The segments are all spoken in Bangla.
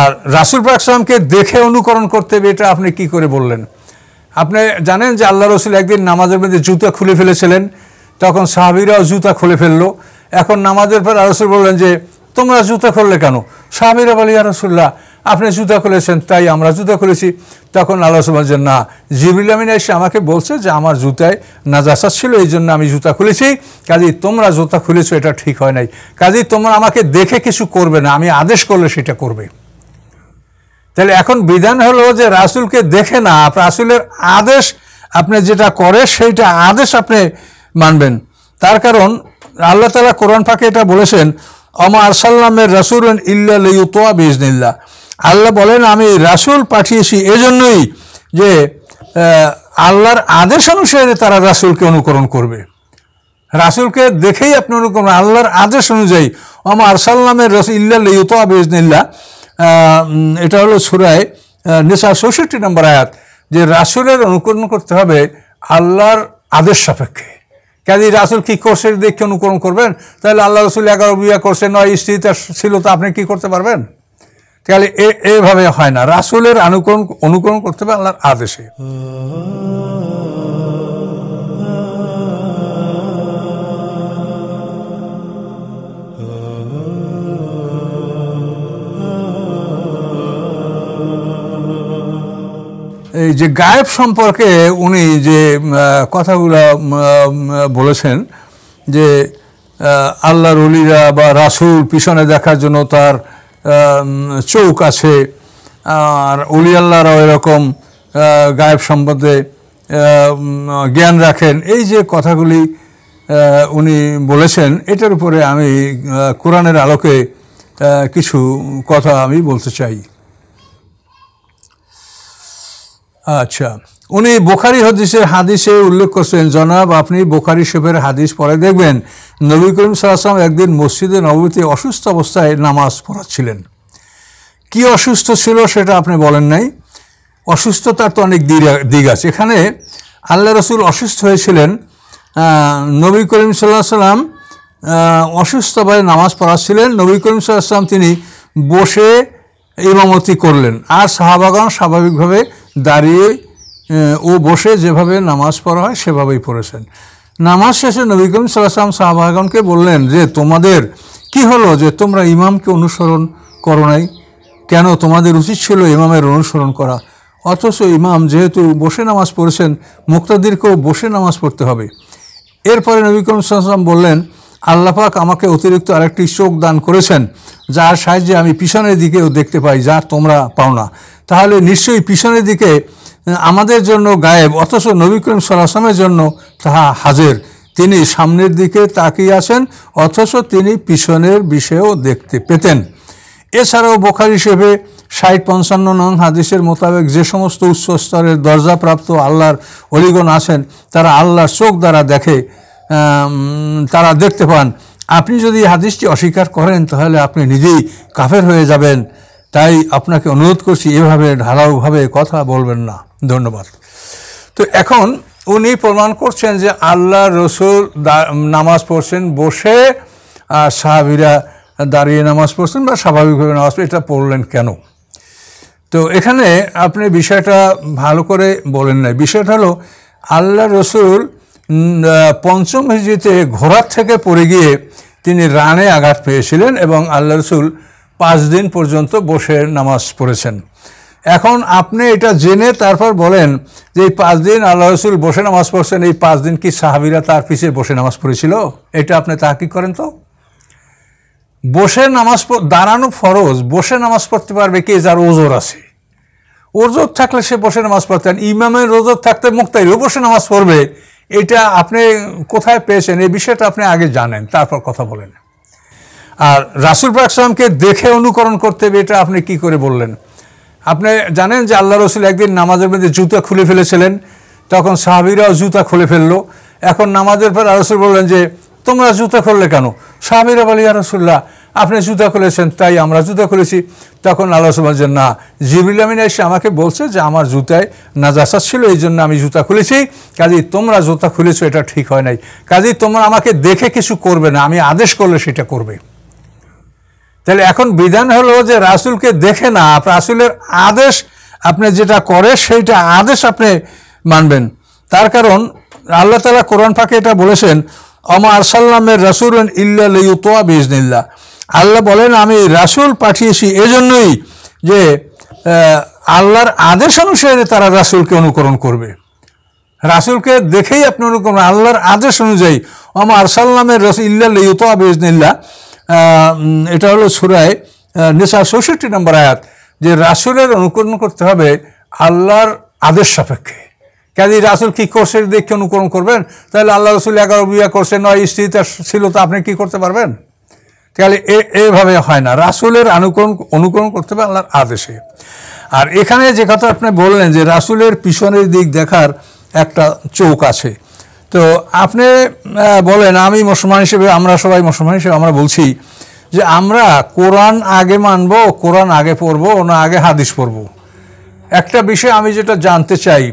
আর রাসুল পাকসালামকে দেখে অনুকরণ করতে হবে এটা আপনি কি করে বললেন আপনি জানেন যে আল্লাহ রসুল একদিন নামাজের মধ্যে জুতা খুলে ফেলেছিলেন তখন সাহাবিরাও জুতা খুলে ফেললো এখন নামাজের পর রসুল বললেন যে তোমরা জুতা খুললে কেন সাহাবিরা বলি রসুল্লাহ আপনি জুতা খুলেছেন তাই আমরা জুতা খুলেছি তখন আল্লাহ বলছেন না জিবরুল আমিন এসে আমাকে বলছে যে আমার জুতায় নাজাসা ছিল এই জন্য আমি জুতা খুলেছি কাজেই তোমরা জুতা খুলেছো এটা ঠিক হয় নাই কাজেই তোমরা আমাকে দেখে কিছু করবে না আমি আদেশ করলে সেটা করবে তাহলে এখন বিধান হলো যে রাসুলকে দেখে না রাসুলের আদেশ আপনি যেটা করে সেইটা আদেশ আপনি মানবেন তার কারণ আল্লাহ তালা কোরআন ফাঁকে এটা বলেছেন অমার সাল্লামের রাসুল ইল্লা ইউতোয়া বিজনিল্লা আল্লাহ বলেন আমি রাসুল পাঠিয়েছি এজন্যই যে আল্লাহর আদেশ অনুসারে তারা রাসুলকে অনুকরণ করবে রাসুলকে দেখেই আপনি অনুকরণ আল্লাহর আদেশ অনুযায়ী অমার সাল্লামের রসুল ইল্লা ইউতোয়া বিজনিল্লা এটা হলো সুরায় নেশা চৌষট্টি নম্বর আয়াত যে রাসুলের অনুকরণ করতে হবে আল্লাহর আদেশ সাপেক্ষে কাজে রাসুল কী করছে দেখে অনুকরণ করবেন তাহলে আল্লাহ রসুল এগারো বিয়া করছে নয় স্ত্রী তার ছিল তো আপনি কী করতে পারবেন তাহলে এভাবে হয় না রাসুলের অনুকরণ অনুকরণ করতে হবে আল্লাহর আদেশে এই যে গায়েব সম্পর্কে উনি যে কথাগুলো বলেছেন যে আল্লাহর অলিরা বা রাসুল পিছনে দেখার জন্য তার চৌক আছে আর অলি আল্লাহরাও এরকম গায়েব সম্বন্ধে জ্ঞান রাখেন এই যে কথাগুলি উনি বলেছেন এটার উপরে আমি কোরআনের আলোকে কিছু কথা আমি বলতে চাই আচ্ছা উনি বোখারি হদিসের হাদিসে উল্লেখ করছেন জনাব আপনি বোখারি শেফের হাদিস পরে দেখবেন নবী করিম সালাম একদিন মসজিদে নবীতে অসুস্থ অবস্থায় নামাজ পড়াচ্ছিলেন কি অসুস্থ ছিল সেটা আপনি বলেন নাই অসুস্থতার তো অনেক দিক আছে এখানে আল্লাহ রসুল অসুস্থ হয়েছিলেন নবী করিম সাল্লাহ সাল্লাম অসুস্থভাবে নামাজ পড়াচ্ছিলেন নবী করিম সাল্লাহ সাল্লাম তিনি বসে ইমামতি করলেন আর সাহাবাগান স্বাভাবিকভাবে দাঁড়িয়ে ও বসে যেভাবে নামাজ পড়া হয় সেভাবেই পড়েছেন নামাজ শেষে নবী করিম সাল্লাম সাহাবাগানকে বললেন যে তোমাদের কি হলো যে তোমরা ইমামকে অনুসরণ করো নাই কেন তোমাদের উচিত ছিল ইমামের অনুসরণ করা অথচ ইমাম যেহেতু বসে নামাজ পড়েছেন মুক্তাদিরকেও বসে নামাজ পড়তে হবে এরপরে নবী সাল্লাম বললেন আল্লাপাক আমাকে অতিরিক্ত আরেকটি চোখ দান করেছেন যার সাহায্যে আমি পিছনের দিকেও দেখতে পাই যা তোমরা পাও না তাহলে নিশ্চয়ই পিছনের দিকে আমাদের জন্য গায়েব অথচ নবীকরণ সরাসমের জন্য তাহা হাজের তিনি সামনের দিকে তাকিয়ে আছেন অথচ তিনি পিছনের বিষয়েও দেখতে পেতেন এছাড়াও বোখার হিসেবে ষাট পঞ্চান্ন নং হাদিসের মোতাবেক যে সমস্ত উচ্চ স্তরের দরজাপ্রাপ্ত আল্লাহর অলিগণ আছেন তারা আল্লাহর চোখ দ্বারা দেখে তারা দেখতে পান আপনি যদি হাদিসটি অস্বীকার করেন তাহলে আপনি নিজেই কাফের হয়ে যাবেন তাই আপনাকে অনুরোধ করছি এভাবে ঢালাওভাবে কথা বলবেন না ধন্যবাদ তো এখন উনি প্রমাণ করছেন যে আল্লাহ রসুল নামাজ পড়ছেন বসে আর সাহাবিরা দাঁড়িয়ে নামাজ পড়ছেন বা স্বাভাবিকভাবে নামাজ এটা পড়লেন কেন তো এখানে আপনি বিষয়টা ভালো করে বলেন না বিষয়টা হলো আল্লাহ রসুল পঞ্চম হিজড়িতে ঘোড়ার থেকে পড়ে গিয়ে তিনি রানে আঘাত পেয়েছিলেন এবং আল্লাহ রসুল পাঁচ দিন পর্যন্ত বসে নামাজ পড়েছেন এখন আপনি এটা জেনে তারপর বলেন যে এই পাঁচ দিন আল্লাহ রসুল বসে নামাজ পড়ছেন এই পাঁচ দিন কি সাহাবিরা তার পিছিয়ে বসে নামাজ পড়েছিল এটা আপনি তাহাকি করেন তো বসে নামাজ দাঁড়ানো ফরজ বসে নামাজ পড়তে পারবে কে যার ওজোর আছে ওজোর থাকলে সে বসে নামাজ পড়তেন ইমামের ওজোর থাকতে মুক্তাইলেও বসে নামাজ পড়বে এটা আপনি কোথায় পেয়েছেন এই বিষয়টা আপনি আগে জানেন তারপর কথা বলেন আর রাসুল পাকসালামকে দেখে অনুকরণ করতে হবে এটা আপনি কি করে বললেন আপনি জানেন যে আল্লাহ রসুল একদিন নামাজের মধ্যে জুতা খুলে ফেলেছিলেন তখন সাহাবিরাও জুতা খুলে ফেললো এখন নামাজের পর রসুল বললেন যে তোমরা জুতা খুললে কেন সাহাবিরা বলি রসুল্লাহ আপনি জুতা খুলেছেন তাই আমরা জুতা খুলেছি তখন আল্লাহ সুবাহ যে না জিবরুল আমিন এসে আমাকে বলছে যে আমার জুতায় নাজাসা ছিল এই জন্য আমি জুতা খুলেছি কাজেই তোমরা জুতা খুলেছো এটা ঠিক হয় নাই কাজেই তোমরা আমাকে দেখে কিছু করবে না আমি আদেশ করলে সেটা করবে তাহলে এখন বিধান হলো যে রাসুলকে দেখে না রাসুলের আদেশ আপনি যেটা করে সেইটা আদেশ আপনি মানবেন তার কারণ আল্লাহ তালা কোরআন ফাঁকে এটা বলেছেন অমা আরসাল্লামের রাসুল ইল্লা ইউতোয়া বিজনিল্লা আল্লাহ বলেন আমি রাসুল পাঠিয়েছি এজন্যই যে আল্লাহর আদেশ অনুসারে তারা রাসুলকে অনুকরণ করবে রাসুলকে দেখেই আপনি অনুকরণ আল্লাহর আদেশ অনুযায়ী আমার আরসাল্লামের রস ইল্লা আবিজনিল্লা এটা হলো সুরায় নেশা চৌষট্টি নম্বর আয়াত যে রাসুলের অনুকরণ করতে হবে আল্লাহর আদেশ সাপেক্ষে কাজে রাসুল কী করছে দেখে অনুকরণ করবেন তাহলে আল্লাহ রসুল এগারো বিয়া করছে নয় স্ত্রী ছিল তো আপনি কি করতে পারবেন তাহলে এভাবে হয় না রাসুলের অনুকরণ অনুকরণ করতে হবে আল্লাহর আদেশে আর এখানে যে কথা আপনি বললেন যে রাসুলের পিছনের দিক দেখার একটা চোখ আছে তো আপনি বলেন আমি মুসলমান হিসেবে আমরা সবাই মুসলমান হিসেবে আমরা বলছি যে আমরা কোরআন আগে মানব কোরআন আগে পড়ব না আগে হাদিস পড়ব একটা বিষয় আমি যেটা জানতে চাই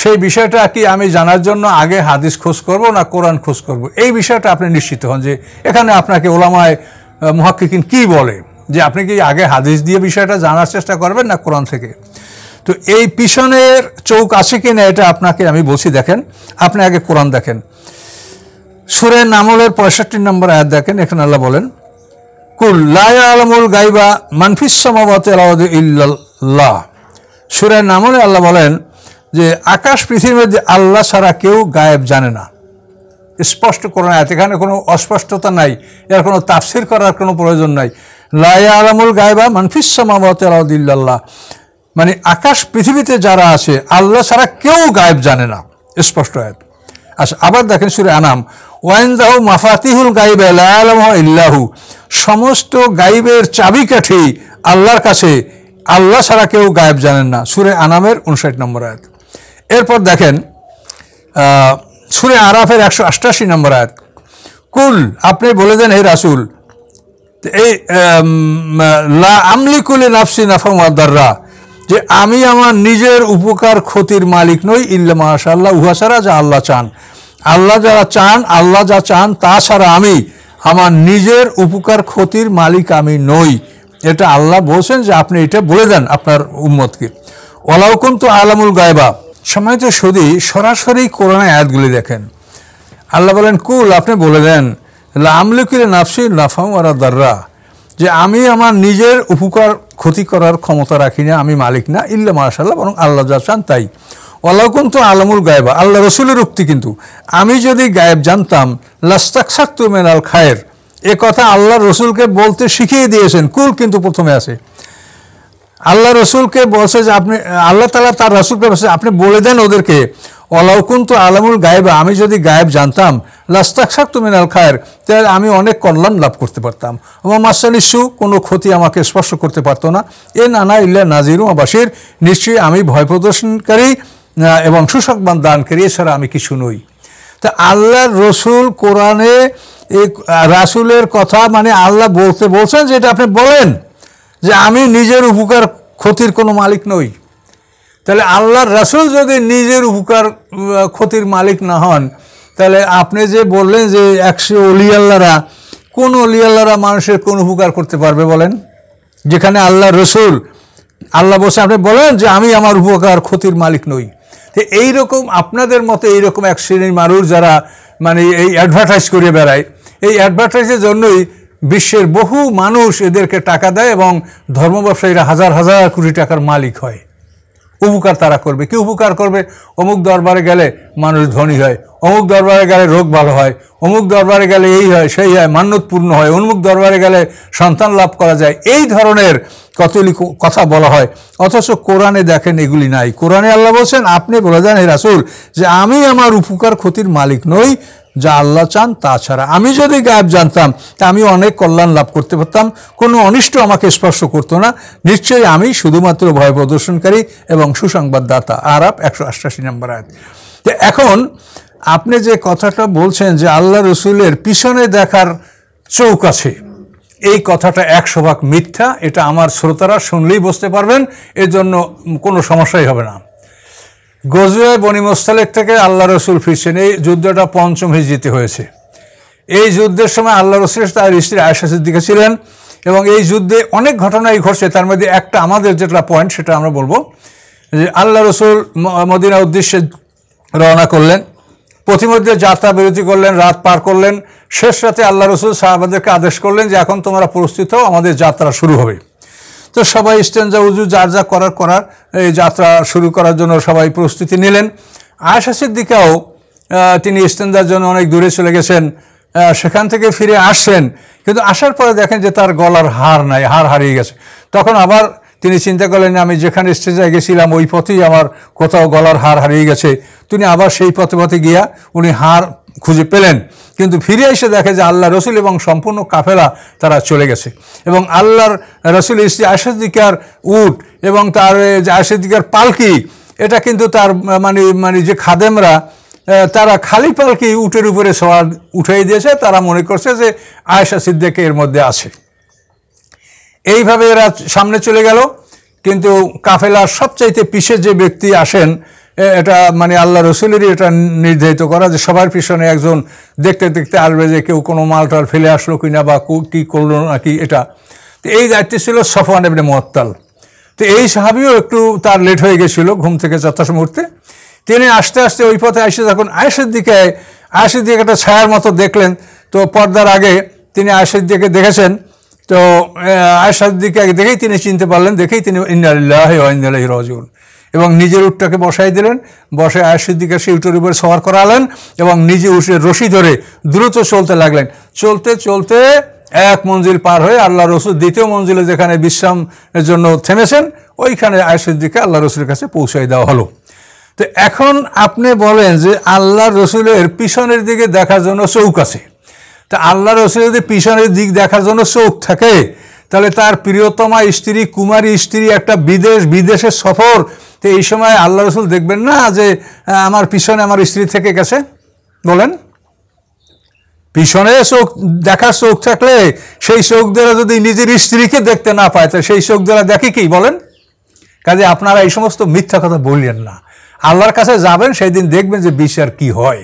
সেই বিষয়টা কি আমি জানার জন্য আগে হাদিস খোঁজ করব না কোরআন খোঁজ করব এই বিষয়টা আপনি নিশ্চিত হন যে এখানে আপনাকে ওলামায় মহাকিকিন কি বলে যে আপনি কি আগে হাদিস দিয়ে বিষয়টা জানার চেষ্টা করবেন না কোরআন থেকে তো এই পিছনের চৌক আছে কি না এটা আপনাকে আমি বলছি দেখেন আপনি আগে কোরআন দেখেন সুরের নামলের পঁয়ষট্টি নম্বর আয়াত দেখেন এখানে আল্লাহ বলেন কুল আলমুল গাইবা মানফিসামাবাতে ইল্লাল্লাহ সুরের নামলে আল্লাহ বলেন যে আকাশ পৃথিবীর আল্লাহ ছাড়া কেউ গায়েব জানে না স্পষ্ট করোনা আয়াত এখানে কোনো অস্পষ্টতা নাই এর কোনো তাফসির করার কোনো প্রয়োজন নাই লায়া আলামুল গায়বা মানফিস আলাউদ্দিল্লাহ মানে আকাশ পৃথিবীতে যারা আছে আল্লাহ ছাড়া কেউ গায়েব জানে না স্পষ্ট আয়াত আচ্ছা আবার দেখেন সুরে আনাম ওয়াইন্দাহ মাফাতিহুল গাইব ইল্লাহু সমস্ত গাইবের চাবিকাঠি আল্লাহর কাছে আল্লাহ ছাড়া কেউ গায়েব জানেন না সুরে আনামের উনষাট নম্বর আয়াত এরপর দেখেন সুরে আরাফের একশো অষ্টাশি নম্বর আয়াত কুল আপনি বলে দেন হে রাসুল এই লা আমলি কুলে নাফসি নাফা মাদাররা যে আমি আমার নিজের উপকার ক্ষতির মালিক নই ইল্লা আল্লাহ উহা ছাড়া যা আল্লাহ চান আল্লাহ যারা চান আল্লাহ যা চান তাছাড়া আমি আমার নিজের উপকার ক্ষতির মালিক আমি নই এটা আল্লাহ বলছেন যে আপনি এটা বলে দেন আপনার উম্মতকে ওলাউকুম তো আলামুল গায়বা সময় তো শুধু সরাসরি কোরআনে আয়াতগুলি দেখেন আল্লাহ বলেন কুল আপনি বলে দেন আমলুকির নাফসি নাফাম আর দাররা যে আমি আমার নিজের উপকার ক্ষতি করার ক্ষমতা রাখি না আমি মালিক না ইল্লা মাশাল্লাহ বরং আল্লাহ যা চান তাই অলাকুন কিন্তু আলমুল গায়েবা আল্লাহ রসুলের উক্তি কিন্তু আমি যদি গায়েব জানতাম লাস্তাকসাক্তু মেনাল খায়ের এ কথা আল্লাহ রসুলকে বলতে শিখিয়ে দিয়েছেন কুল কিন্তু প্রথমে আছে আল্লাহ রসুলকে বলছে যে আপনি আল্লাহ তালা তার রসুলকে বলছে আপনি বলে দেন ওদেরকে অলাউকুন্ত আলামুল গায়েবা আমি যদি গায়েব জানতাম লাস্তাকশাক তুমি নাল খায়ের তাহলে আমি অনেক কল্যাণ লাভ করতে পারতাম আমার মাসাল ইস্যু কোনো ক্ষতি আমাকে স্পর্শ করতে পারতো না এ নানা ইল্লা নাজিরু আবাসীর নিশ্চয়ই আমি ভয় প্রদর্শনকারী এবং সুসংবাদ দানকারী এছাড়া আমি কিছু নই তা আল্লাহর রসুল কোরআনে এই রাসুলের কথা মানে আল্লাহ বলতে বলছেন যেটা আপনি বলেন যে আমি নিজের উপকার ক্ষতির কোনো মালিক নই তাহলে আল্লাহর রাসুল যদি নিজের উপকার ক্ষতির মালিক না হন তাহলে আপনি যে বললেন যে একশো অলি কোন অলিয়াল্লারা মানুষের কোন উপকার করতে পারবে বলেন যেখানে আল্লাহ রসুল আল্লাহ বসে আপনি বলেন যে আমি আমার উপকার ক্ষতির মালিক নই তো এইরকম আপনাদের মতো এইরকম এক শ্রেণীর মানুষ যারা মানে এই অ্যাডভার্টাইজ করে বেড়ায় এই অ্যাডভার্টাইজের জন্যই বিশ্বের বহু মানুষ এদেরকে টাকা দেয় এবং ধর্ম ব্যবসায়ীরা হাজার হাজার কোটি টাকার মালিক হয় উপকার তারা করবে কি উপকার করবে অমুক দরবারে গেলে মানুষ ধনী হয় অমুক দরবারে গেলে রোগ ভালো হয় অমুক দরবারে গেলে এই হয় সেই হয় মান্যতপূর্ণ হয় অমুক দরবারে গেলে সন্তান লাভ করা যায় এই ধরনের কতগুলি কথা বলা হয় অথচ কোরআনে দেখেন এগুলি নাই কোরআনে আল্লাহ বলছেন আপনি বলে যান হে রাসুল যে আমি আমার উপকার ক্ষতির মালিক নই যা আল্লাহ চান তাছাড়া আমি যদি গায়েব জানতাম তা আমি অনেক কল্যাণ লাভ করতে পারতাম কোনো অনিষ্ট আমাকে স্পর্শ করতো না নিশ্চয়ই আমি শুধুমাত্র ভয় প্রদর্শনকারী এবং সুসংবাদদাতা আপ একশো আষ্টাশি নম্বর আয় তো এখন আপনি যে কথাটা বলছেন যে আল্লাহ রসুলের পিছনে দেখার চৌক আছে এই কথাটা একশো ভাগ মিথ্যা এটা আমার শ্রোতারা শুনলেই বুঝতে পারবেন এজন্য কোনো সমস্যাই হবে না গজুয়ায় বনি মোস্তালেক থেকে আল্লাহ রসুল ফিরছেন এই যুদ্ধটা পঞ্চম হিজিতে হয়েছে এই যুদ্ধের সময় আল্লাহ রসুল তার স্ত্রী আয়সা সিদ্দিকা ছিলেন এবং এই যুদ্ধে অনেক ঘটনাই ঘটছে তার মধ্যে একটা আমাদের যেটা পয়েন্ট সেটা আমরা বলবো যে আল্লাহ রসুল মদিনা উদ্দেশ্যে রওনা করলেন প্রতিমধ্যে যাত্রা বিরতি করলেন রাত পার করলেন শেষ রাতে আল্লাহ রসুল সাহাবাদেরকে আদেশ করলেন যে এখন তোমরা প্রস্তুত হও আমাদের যাত্রা শুরু হবে তো সবাই স্ট্যান্ডা উজু যার যা করার করার এই যাত্রা শুরু করার জন্য সবাই প্রস্তুতি নিলেন আয়সা সিদ্দিকাও তিনি স্ট্যান্ডার জন্য অনেক দূরে চলে গেছেন সেখান থেকে ফিরে আসছেন কিন্তু আসার পরে দেখেন যে তার গলার হার নাই হার হারিয়ে গেছে তখন আবার তিনি চিন্তা করলেন আমি যেখানে স্টেজে গেছিলাম ওই পথেই আমার কোথাও গলার হার হারিয়ে গেছে তিনি আবার সেই পথে পথে গিয়া উনি হার খুঁজে পেলেন কিন্তু ফিরে এসে দেখে যে আল্লাহ রসুল এবং সম্পূর্ণ কাফেলা তারা চলে গেছে এবং আল্লাহর রসুল ইসি আশেদিকার উট এবং তার যে আশেদিকার পালকি এটা কিন্তু তার মানে মানে যে খাদেমরা তারা খালি পালকি উটের উপরে সবার উঠাই দিয়েছে তারা মনে করছে যে আয়েশা সিদ্দেকে এর মধ্যে আছে এইভাবে এরা সামনে চলে গেল কিন্তু কাফেলার সবচাইতে পিছে যে ব্যক্তি আসেন এটা মানে আল্লাহ রসুলেরই এটা নির্ধারিত করা যে সবার পিছনে একজন দেখতে দেখতে আসবে যে কেউ কোনো মালটাল ফেলে আসলো কি না বা কী করলো না কি এটা তো এই দায়িত্ব ছিল সফওয়ান এমনি মোয়াত্তাল তো এই সাহাবিও একটু তার লেট হয়ে গেছিলো ঘুম থেকে চারটার মুহূর্তে তিনি আস্তে আস্তে ওই পথে আসে যখন আয়েসের দিকে আয়েসের দিকে একটা ছায়ার মতো দেখলেন তো পর্দার আগে তিনি আয়েসের দিকে দেখেছেন তো আয়েসার দিকে আগে দেখেই তিনি চিনতে পারলেন দেখেই তিনি ইন্দাল্লাহ ইন্দালাহি রজুল এবং নিজের উটটাকে বসাই দিলেন বসে আয়সিদ্দিকে সেই উটের উপরে সওয়ার করালেন এবং নিজে উঠে রশি ধরে দ্রুত চলতে লাগলেন চলতে চলতে এক মঞ্জিল পার হয়ে আল্লাহ রসুল দ্বিতীয় মঞ্জিলে যেখানে বিশ্রামের জন্য থেমেছেন ওইখানে আয়সিদ্দিকে আল্লাহ রসুলের কাছে পৌঁছাই দেওয়া হলো তো এখন আপনি বলেন যে আল্লাহ রসুলের পিছনের দিকে দেখার জন্য চৌক আছে তা আল্লাহ রসুল যদি পিছনের দিক দেখার জন্য চৌক থাকে তাহলে তার প্রিয়তমা স্ত্রী কুমারী স্ত্রী একটা বিদেশ বিদেশের সফর তো এই সময় আল্লাহ রসুল দেখবেন না যে আমার পিছনে আমার স্ত্রী থেকে গেছে বলেন পিছনে চোখ দেখার চোখ থাকলে সেই চোখ দ্বারা যদি নিজের স্ত্রীকে দেখতে না পায় তাহলে সেই চোখ দ্বারা দেখে কি বলেন কাজে আপনারা এই সমস্ত মিথ্যা কথা বললেন না আল্লাহর কাছে যাবেন সেই দিন দেখবেন যে বিচার কি হয়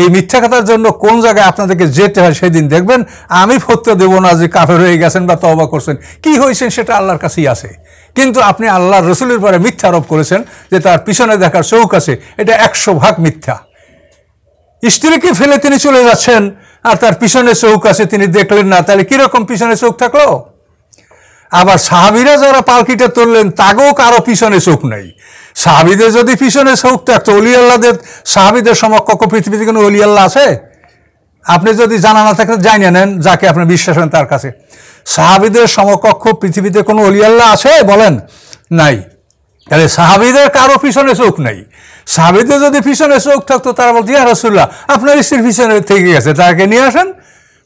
এই মিথ্যা কথার জন্য কোন জায়গায় আপনাদেরকে যেতে হয় সেদিন দেখবেন আমি ফততে দেব না যে কাফের হয়ে গেছেন বা তবা করছেন কি হয়েছেন সেটা আল্লাহর কাছেই আছে কিন্তু আপনি আল্লাহর রসুলের পরে মিথ্যা আরোপ করেছেন যে তার পিছনে দেখার চৌক আছে এটা একশো ভাগ মিথ্যা স্ত্রীকে ফেলে তিনি চলে যাচ্ছেন আর তার পিছনে চৌক আছে তিনি দেখলেন না তাহলে কিরকম পিছনে চৌক থাকলো আবার সাহাবিরা যারা পালকিটা তুললেন তাগেও কারো পিছনে চোখ নাই সাহাবিদের যদি পিছনে চোখ থাকতো অলি আল্লাহদের সাহাবিদের সমকক্ষ পৃথিবীতে কোনো অলি আল্লাহ আছে আপনি যদি জানা না থাকেন জানিয়ে নেন যাকে আপনি বিশ্বাস করেন তার কাছে সাহাবিদের সমকক্ষ পৃথিবীতে কোনো অলি আল্লাহ আছে বলেন নাই তাহলে সাহাবিদের কারো পিছনে চোখ নাই সাহাবিদের যদি পিছনে চোখ থাকতো তারা বলতো ইয়া রসুল্লাহ আপনার স্ত্রীর পিছনে থেকে গেছে তাকে নিয়ে আসেন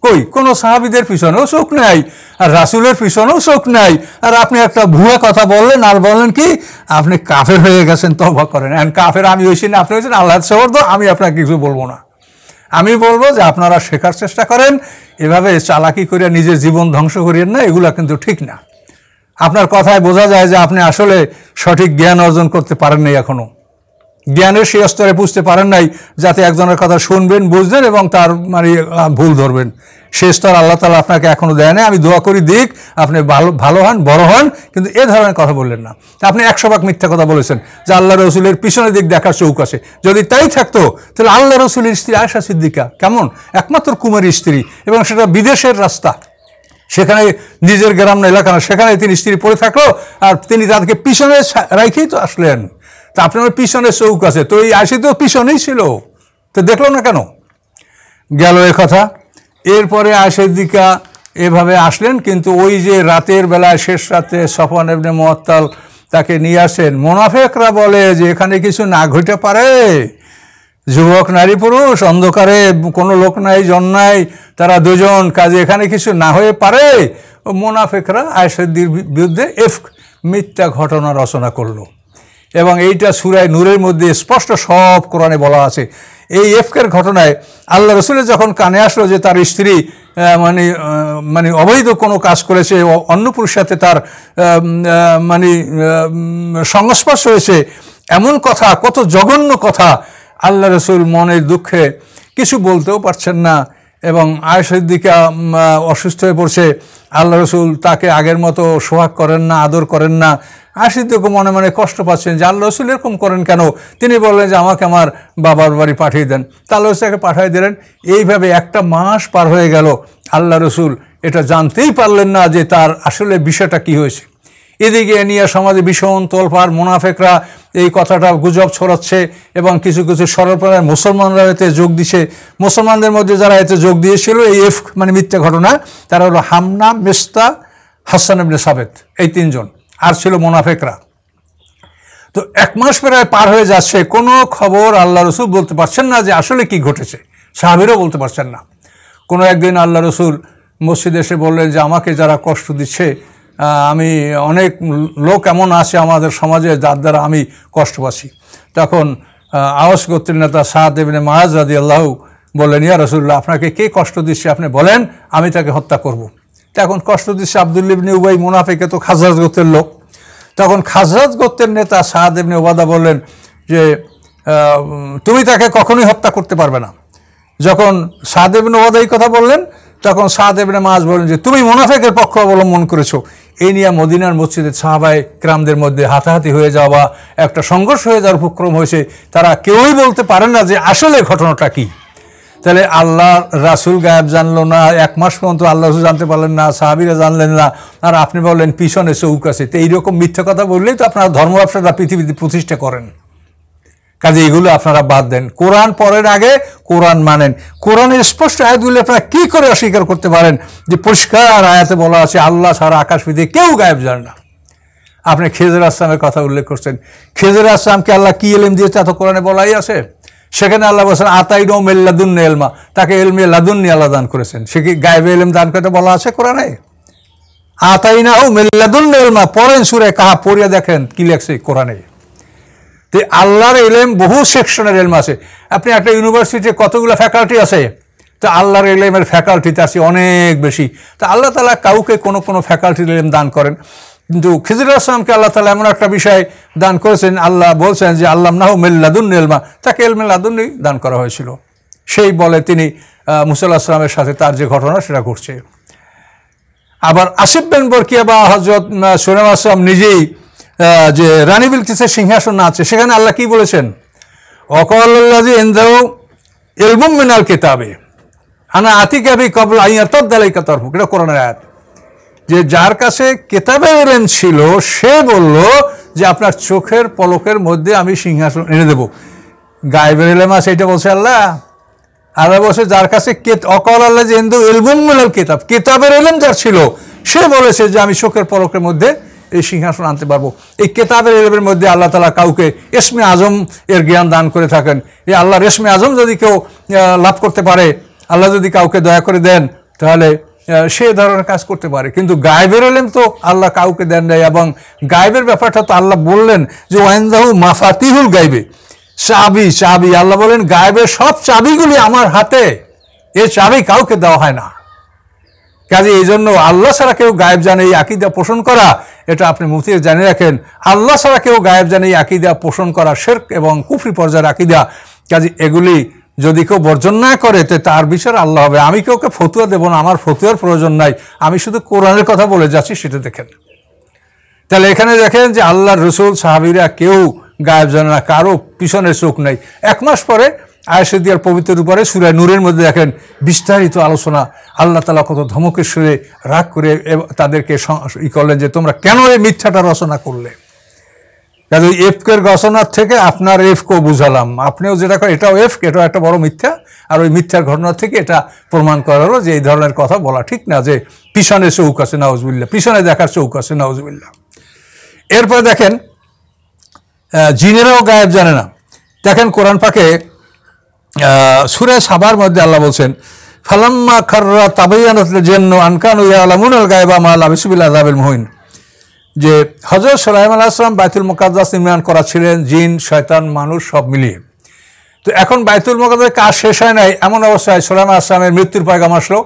কই কোনো সাহাবিদের পিছনেও শোক নাই আর রাসুলের পিছনেও শোক নাই আর আপনি একটা ভুয়া কথা বললেন আর বললেন কি আপনি কাফের হয়ে গেছেন তবা করেন অ্যান্ড কাফের আমি হয়েছি না আপনি হয়েছেন আল্লাহ সবর্দ আমি আপনাকে কিছু বলবো না আমি বলবো যে আপনারা শেখার চেষ্টা করেন এভাবে চালাকি করে নিজের জীবন ধ্বংস করিয়েন না এগুলো কিন্তু ঠিক না আপনার কথায় বোঝা যায় যে আপনি আসলে সঠিক জ্ঞান অর্জন করতে পারেন নাই এখনও জ্ঞানের সেই স্তরে বুঝতে পারেন নাই যাতে একজনের কথা শুনবেন বুঝবেন এবং তার মানে ভুল ধরবেন সে স্তর আল্লাহ তালা আপনাকে এখনও দেয় না আমি দোয়া করি দিক আপনি ভালো ভালো হন বড় হন কিন্তু এ ধরনের কথা বললেন না আপনি একশো ভাগ মিথ্যা কথা বলেছেন যে আল্লাহ রসুলের পিছনের দিক দেখার আছে যদি তাই থাকতো তাহলে আল্লাহ রসুলের স্ত্রী আয়সা সিদ্দিকা কেমন একমাত্র কুমারী স্ত্রী এবং সেটা বিদেশের রাস্তা সেখানে নিজের গ্রাম এলাকা না সেখানে তিনি স্ত্রী পড়ে থাকলো আর তিনি তাদেরকে পিছনে রাইখেই তো আসলেন তা আপনার পিছনে চৌক আছে তো এই আসি তো পিছনেই ছিল তো দেখলো না কেন গেল এ কথা এরপরে আইসের দিকা এভাবে আসলেন কিন্তু ওই যে রাতের বেলায় শেষ রাতে সফন এমনি মোয়াত্তাল তাকে নিয়ে আসেন মোনাফেকরা বলে যে এখানে কিছু না ঘটে পারে যুবক নারী পুরুষ অন্ধকারে কোনো লোক নাই জন নাই তারা দুজন কাজে এখানে কিছু না হয়ে পারে মোনাফেকরা আয়সেদ্দির বিরুদ্ধে এফ মিথ্যা ঘটনা রচনা করলো এবং এইটা সুরায় নূরের মধ্যে স্পষ্ট সব কোরআনে বলা আছে এই এফকের ঘটনায় আল্লাহ রসুলের যখন কানে আসলো যে তার স্ত্রী মানে মানে অবৈধ কোনো কাজ করেছে অন্য পুরুষের সাথে তার মানে সংস্পর্শ হয়েছে এমন কথা কত জঘন্য কথা আল্লাহ রসুল মনের দুঃখে কিছু বলতেও পারছেন না এবং আয়েশের দিকে অসুস্থ হয়ে পড়ছে আল্লাহ রসুল তাকে আগের মতো সোহাগ করেন না আদর করেন না আশিদ্যকে মনে মনে কষ্ট পাচ্ছেন যে আল্লাহ রসুল এরকম করেন কেন তিনি বললেন যে আমাকে আমার বাবার বাড়ি পাঠিয়ে দেন তা আল্লাহ তাকে পাঠিয়ে দিলেন এইভাবে একটা মাস পার হয়ে গেল আল্লাহ রসুল এটা জানতেই পারলেন না যে তার আসলে বিষয়টা কি হয়েছে এদিকে নিয়ে সমাজে ভীষণ তোলপার মুনাফেকরা এই কথাটা গুজব ছড়াচ্ছে এবং কিছু কিছু সরলপাড়ার মুসলমানরা এতে যোগ দিছে মুসলমানদের মধ্যে যারা এতে যোগ দিয়েছিল এই এফ মানে মিথ্যা ঘটনা তারা হলো হামনা মেস্তা হাসান ইবনে সাবেদ এই তিনজন আর ছিল মোনাফেকরা তো এক মাস প্রায় পার হয়ে যাচ্ছে কোনো খবর আল্লাহ রসুল বলতে পারছেন না যে আসলে কি ঘটেছে সাহাবিরও বলতে পারছেন না কোনো একদিন আল্লাহ রসুল মসজিদে এসে বললেন যে আমাকে যারা কষ্ট দিচ্ছে আমি অনেক লোক এমন আছে আমাদের সমাজে যার দ্বারা আমি কষ্ট পাচ্ছি তখন আওয়াজ গোত্রী নেতা সাদ দেবিনে মাহাজ রাদি আল্লাহ বললেন ইয়া রসুল্লাহ আপনাকে কে কষ্ট দিচ্ছে আপনি বলেন আমি তাকে হত্যা করব। তখন কষ্ট দিচ্ছে আবদুল্লিবনি উবাই মুনাফেকে তো খাজরাজ গোত্রের লোক তখন খাজরাজ গোত্রের নেতা সাদ এমনি ওবাদা বললেন যে তুমি তাকে কখনোই হত্যা করতে পারবে না যখন সাদেবনে ওবাদা এই কথা বললেন তখন সাদেবনে মাছ বলেন যে তুমি মুনাফেকের পক্ষ অবলম্বন করেছো এ নিয়ে মদিনার মসজিদের সাহাবাই ক্রামদের মধ্যে হাতাহাতি হয়ে যাওয়া একটা সংঘর্ষ হয়ে যাওয়ার উপক্রম হয়েছে তারা কেউই বলতে পারেন না যে আসলে ঘটনাটা কী তাহলে আল্লাহ রাসুল গায়েব জানলো না এক মাস পর্যন্ত আল্লাহ রসুল জানতে পারলেন না সাহাবিরা জানলেন না আর আপনি বললেন পিছনে চৌক আছে তো এইরকম মিথ্যা কথা বললেই তো আপনারা ধর্ম ব্যবসাটা পৃথিবীতে প্রতিষ্ঠা করেন কাজে এগুলো আপনারা বাদ দেন কোরআন পরের আগে কোরআন মানেন কোরআনের স্পষ্ট আয়াতগুলি আপনারা কী করে অস্বীকার করতে পারেন যে পরিষ্কার আয়াতে বলা আছে আল্লাহ সারা আকাশ কেউ গায়েব যান না আপনি খেজুর আসলামের কথা উল্লেখ করছেন খেজুর আসলামকে আল্লাহ কী এলিম দিয়েছে তা তো কোরআনে বলাই আছে সেখানে আল্লাহ বলছেন আতাই রম এল্লাদুন এলমা তাকে এলমে লাদুন্নি আল্লাহ দান করেছেন সে কি গায়েবে এলম দান করতে বলা আছে কোরআনে আতাই না হোম মেল্লাদুন এলমা পড়েন সুরে কাহা পড়িয়া দেখেন কী লেখছে কোরআনে তো আল্লাহর এলেম বহু সেকশনের এলম আছে আপনি একটা ইউনিভার্সিটিতে কতগুলো ফ্যাকাল্টি আছে তো আল্লাহর এলেমের ফ্যাকাল্টিতে আছে অনেক বেশি তো আল্লাহ তালা কাউকে কোনো কোনো ফ্যাকাল্টির এলেম দান করেন কিন্তু খিজুর আসলামকে আল্লাহ তালা এমন একটা বিষয় দান করেছেন আল্লাহ বলছেন যে আল্লাহ নাহ মেল্লাদুন এলমা তাকে এলমেল্লাদুন্নি দান করা হয়েছিল সেই বলে তিনি মুসাল্লাহ আসলামের সাথে তার যে ঘটনা সেটা ঘটছে আবার আসিফ বেন বরকিয়া বা হজরত সোনাম আসলাম নিজেই যে রানী বিলকিসের সিংহাসন আছে সেখানে আল্লাহ কি বলেছেন অকল্লাজি এন্দাও এলবুম মিনাল কেতাবে আনা আতি আবি কবল আইয়া তদ্দালাইকা তরফ এটা করোনার আয়াত যে যার কাছে কেতাবে এলেন ছিল সে বলল যে আপনার চোখের পলকের মধ্যে আমি সিংহাসন এনে দেব গায়ে এলেম মা এটা বলছে আল্লাহ আল্লাহ বলছে যার কাছে অকল আল্লাহ যে এন্দু এলবুম মিনাল কেতাব কেতাবের এলেম যার ছিল সে বলেছে যে আমি চোখের পলকের মধ্যে এই সিংহাসন আনতে পারবো এই কেতাবের এলেবের মধ্যে আল্লাহ তালা কাউকে এসমে আজম এর জ্ঞান দান করে থাকেন এই আল্লাহর রেশমে আজম যদি কেউ লাভ করতে পারে আল্লাহ যদি কাউকে দয়া করে দেন তাহলে সে ধরনের কাজ করতে পারে কিন্তু গায়েবের এলেম তো আল্লাহ কাউকে দেন নাই এবং গায়েবের ব্যাপারটা তো আল্লাহ বললেন যে ওয়াইনদাহু মাফাতিহুল গাইবে চাবি চাবি আল্লাহ বলেন গায়েবের সব চাবিগুলি আমার হাতে এ চাবি কাউকে দেওয়া হয় না কাজে এই জন্য আল্লাহ ছাড়া কেউ গায়েব জানে এই আকিদা পোষণ করা এটা আপনি মুফতি জানিয়ে রাখেন আল্লাহ ছাড়া কেউ গায়েব জানে এই আকিদা পোষণ করা শেরক এবং কুফরি পর্যায়ের আকিদা কাজে এগুলি যদি কেউ বর্জন না করে তো তার বিষয়ে আল্লাহ হবে আমি কেউকে ফতুয়া দেব না আমার ফতুয়ার প্রয়োজন নাই আমি শুধু কোরআনের কথা বলে যাচ্ছি সেটা দেখেন তাহলে এখানে দেখেন যে আল্লাহ রসুল সাহাবিরা কেউ গায়েব জানে না কারো পিছনে চোখ নেই এক মাস পরে আয়সদিয়ার পবিত্রের উপরে সুরায় নূরের মধ্যে দেখেন বিস্তারিত আলোচনা আল্লাহ তালা কত ধমকের সুরে রাগ করে তাদেরকে ই করলেন যে তোমরা কেন এই মিথ্যাটা রচনা করলে ওই এফকের রচনার থেকে আপনার এফকেও বুঝালাম আপনিও যেটা করেন এটাও এফ এটাও একটা বড় মিথ্যা আর ওই মিথ্যার ঘটনা থেকে এটা প্রমাণ করারও যে এই ধরনের কথা বলা ঠিক না যে পিছনে চৌক আছে নওয়াজবিল্লা পিছনে দেখার চৌক আছে নওয়াজবিল্লা এরপরে দেখেন জিনেরাও গায়েব জানে না দেখেন কোরআন পাকে সুরে সাবার মধ্যে আল্লাহ বলছেন ফালাম্মা খাররা তাবাইয়ানুল জেন্ন আনকানু ইয়ালামুন আল গায়বা মাল আবিসুবিল্লাহ আজাবিল মুহিন যে হজরত সালাইম আল আসলাম বাইতুল মোকাদ্দাস নির্মাণ করা ছিলেন জিন শয়তান মানুষ সব মিলিয়ে তো এখন বাইতুল মোকাদ্দের কাজ শেষ হয় নাই এমন অবস্থায় সোলাইম আসলামের মৃত্যুর পয়গাম আসলো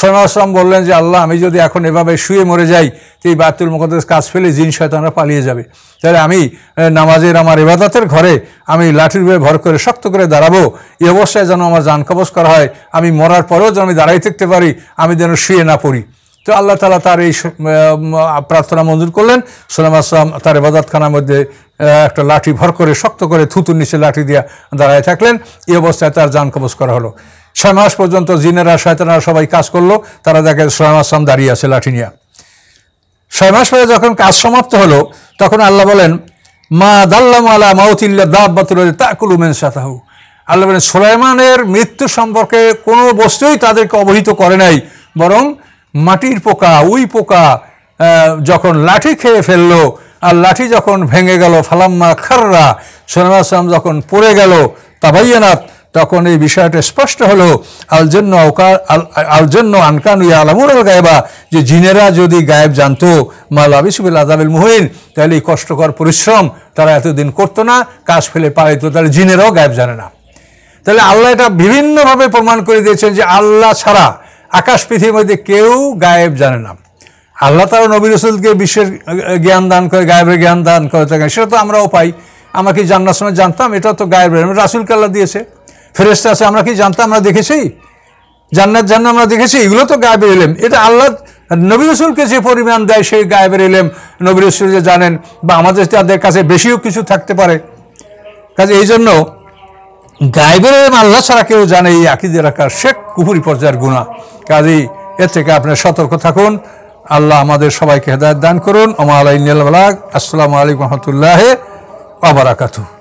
সোনাম বললেন যে আল্লাহ আমি যদি এখন এভাবে শুয়ে মরে যাই তো এই বায়তুল মুকদ্দেস কাজ ফেলে জিন শয়তানরা পালিয়ে যাবে তাহলে আমি নামাজের আমার এবাদাতের ঘরে আমি লাঠির বয়ে ভর করে শক্ত করে দাঁড়াবো এই অবস্থায় যেন আমার যান কবস করা হয় আমি মরার পরেও যেন আমি দাঁড়াই থাকতে পারি আমি যেন শুয়ে না পড়ি তো আল্লাহ তালা তার এই প্রার্থনা মঞ্জুর করলেন সোলাম আসলাম তার এবাদতখানার মধ্যে একটা লাঠি ভর করে শক্ত করে থুতুর নিচে লাঠি দিয়ে দাঁড়ায় থাকলেন এই অবস্থায় তার যান কবস করা হলো ছয় মাস পর্যন্ত জিনেরা শয়তানারা সবাই কাজ করলো তারা দেখে সোহামাসাম দাঁড়িয়ে আছে লাঠি নিয়ে ছয় মাস পরে যখন কাজ সমাপ্ত হলো তখন আল্লাহ বলেন মা দাল্লাম আলা মাউতিল্লা দাবাতুল তাকুল উমেন সাতাহু আল্লাহ বলেন সোলাইমানের মৃত্যু সম্পর্কে কোনো বস্তুই তাদেরকে অবহিত করে নাই বরং মাটির পোকা উই পোকা যখন লাঠি খেয়ে ফেললো আর লাঠি যখন ভেঙে গেল ফালাম্মা খাররা সোলাইম আসলাম যখন পড়ে গেল তাবাইয়ানাথ তখন এই বিষয়টা স্পষ্ট হলো আলজন্য আল আলজন্য আনকান ইয়া আলামুন গায়েবা যে জিনেরা যদি গায়েব জানতো মালাবিসুবিল আজাবিল মুহিন তাহলে এই কষ্টকর পরিশ্রম তারা এতদিন করতো না কাজ ফেলে পালিত তাহলে জিনেরাও গায়েব জানে না তাহলে আল্লাহ এটা বিভিন্নভাবে প্রমাণ করে দিয়েছেন যে আল্লাহ ছাড়া আকাশ পৃথিবীর মধ্যে কেউ গায়েব জানে না আল্লাহ তারা নবী রসুলকে বিশ্বের জ্ঞান দান করে গায়েবের জ্ঞান দান করে থাকেন সেটা তো আমরাও পাই আমাকে জান্নার সময় জানতাম এটা তো গায়েবের রাসুলকে আল্লাহ দিয়েছে ফেরেস্তা আছে আমরা কি জানতাম আমরা দেখেছি জান্নাত জান্নাত আমরা দেখেছি এগুলো তো গায়েবের এলেম এটা আল্লাহ নবী রসুলকে যে পরিমাণ দেয় সেই গায়েবের এলেম নবী রসুল যে জানেন বা আমাদের তাদের কাছে বেশিও কিছু থাকতে পারে কাজে এই জন্য গায়েবের এলেম আল্লাহ ছাড়া কেউ জানে এই আকিদের রাখার শেখ কুহুরি পর্যায়ের গুণা কাজেই এর থেকে আপনার সতর্ক থাকুন আল্লাহ আমাদের সবাইকে হেদায়ত দান করুন ওমা আলাইন আসসালামু আলাইকুম রহমতুল্লাহ আবরাকাতু